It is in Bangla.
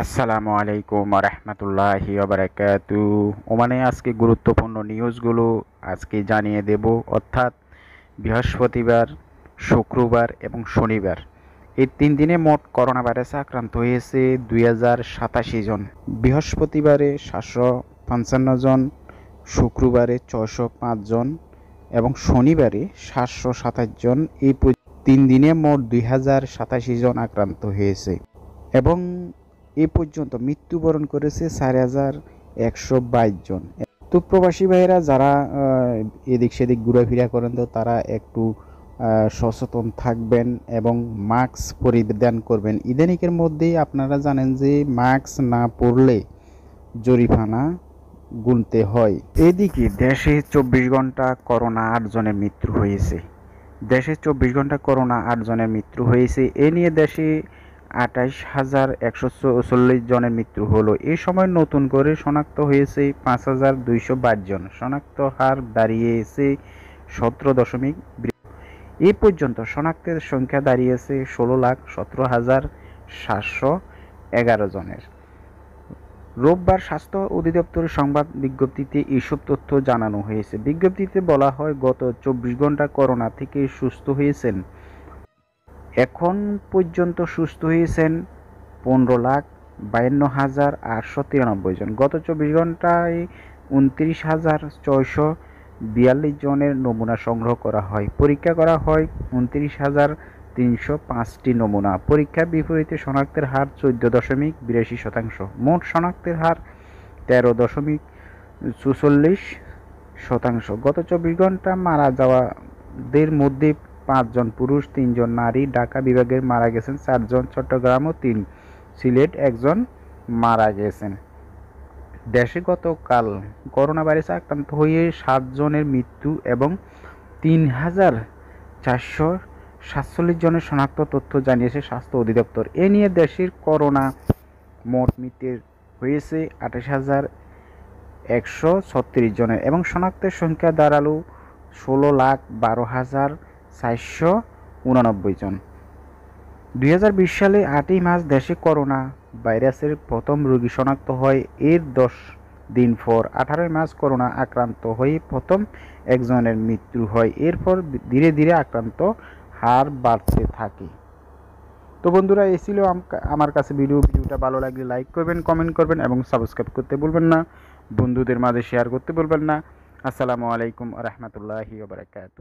আসসালামু আলাইকুম রহমতুল্লাহি বারাকাতু ওমানে আজকে গুরুত্বপূর্ণ নিউজগুলো আজকে জানিয়ে দেব অর্থাৎ বৃহস্পতিবার শুক্রবার এবং শনিবার এই তিন দিনে মোট করোনা ভাইরাসে আক্রান্ত হয়েছে দুই হাজার সাতাশি জন বৃহস্পতিবারে সাতশো পঞ্চান্ন জন শুক্রবারে ছশো জন এবং শনিবারে সাতশো সাতাশ জন এই তিন দিনে মোট দুই হাজার জন আক্রান্ত হয়েছে এবং এ পর্যন্ত মৃত্যুবরণ করেছে চার হাজার একশো বাইশ জন তো প্রবাসী ভাইয়েরা যারা এদিক সেদিক ঘোরাফেরা করেন তো তারা একটু সচেতন থাকবেন এবং মাস্ক পরিধান করবেন ইদানিকের মধ্যেই আপনারা জানেন যে মাস্ক না পরলে জরিফানা গুনতে হয় এদিকে দেশে চব্বিশ ঘন্টা করোনা আটজনের মৃত্যু হয়েছে দেশে চব্বিশ ঘন্টা করোনা আটজনের মৃত্যু হয়েছে এ নিয়ে দেশে আটাইশ হাজার একশো জনের মৃত্যু হলো এ সময় নতুন করে শনাক্ত হয়েছে পাঁচ হাজার দুইশো বাইশ জন শনাক্ত হার দাঁড়িয়েছে সতেরো দশমিক এ পর্যন্ত শনাক্তের সংখ্যা দাঁড়িয়েছে ষোলো লাখ সতেরো হাজার সাতশো এগারো জনের রোববার স্বাস্থ্য অধিদপ্তরের সংবাদ বিজ্ঞপ্তিতে এইসব তথ্য জানানো হয়েছে বিজ্ঞপ্তিতে বলা হয় গত চব্বিশ ঘন্টা করোনা থেকে সুস্থ হয়েছেন এখন পর্যন্ত সুস্থ হয়েছেন পনেরো লাখ বায়ান্ন হাজার আটশো তিরানব্বই জন গত চব্বিশ ঘন্টায় উনত্রিশ হাজার ছয়শো বিয়াল্লিশ জনের নমুনা সংগ্রহ করা হয় পরীক্ষা করা হয় উনত্রিশ হাজার তিনশো পাঁচটি নমুনা পরীক্ষার বিপরীতে শনাক্তের হার চোদ্দ দশমিক বিরাশি শতাংশ মোট শনাক্তের হার তেরো দশমিক চুচল্লিশ শতাংশ গত চব্বিশ ঘন্টা মারা যাওয়াদের মধ্যে পাঁচজন পুরুষ তিনজন নারী ঢাকা বিভাগে মারা গেছেন চারজন চট্টগ্রাম ও তিন সিলেট একজন মারা গেছেন দেশে গতকাল করোনা ভাইরাসে আক্রান্ত হয়ে সাতজনের মৃত্যু এবং তিন হাজার চারশো সাতচল্লিশ জনের শনাক্ত তথ্য জানিয়েছে স্বাস্থ্য অধিদপ্তর এ নিয়ে দেশের করোনা মোট মৃতের হয়েছে আঠাশ হাজার একশো ছত্রিশ জনের এবং শনাক্তের সংখ্যা দাঁড়ালো ষোলো লাখ বারো হাজার চারশো উনানব্বই জন দুই হাজার বিশ সালে আটই মাস দেশে করোনা ভাইরাসের প্রথম রোগী শনাক্ত হয় এর দশ দিন পর আঠারোই মাস করোনা আক্রান্ত হয়ে প্রথম একজনের মৃত্যু হয় এরপর ধীরে ধীরে আক্রান্ত হার বাড়তে থাকে তো বন্ধুরা এ ছিল আমার কাছে ভিডিও ভিডিওটা ভালো লাগলে লাইক করবেন কমেন্ট করবেন এবং সাবস্ক্রাইব করতে বলবেন না বন্ধুদের মাঝে শেয়ার করতে বলবেন না আসসালামু আলাইকুম রহমতুল্লাহি বারকাত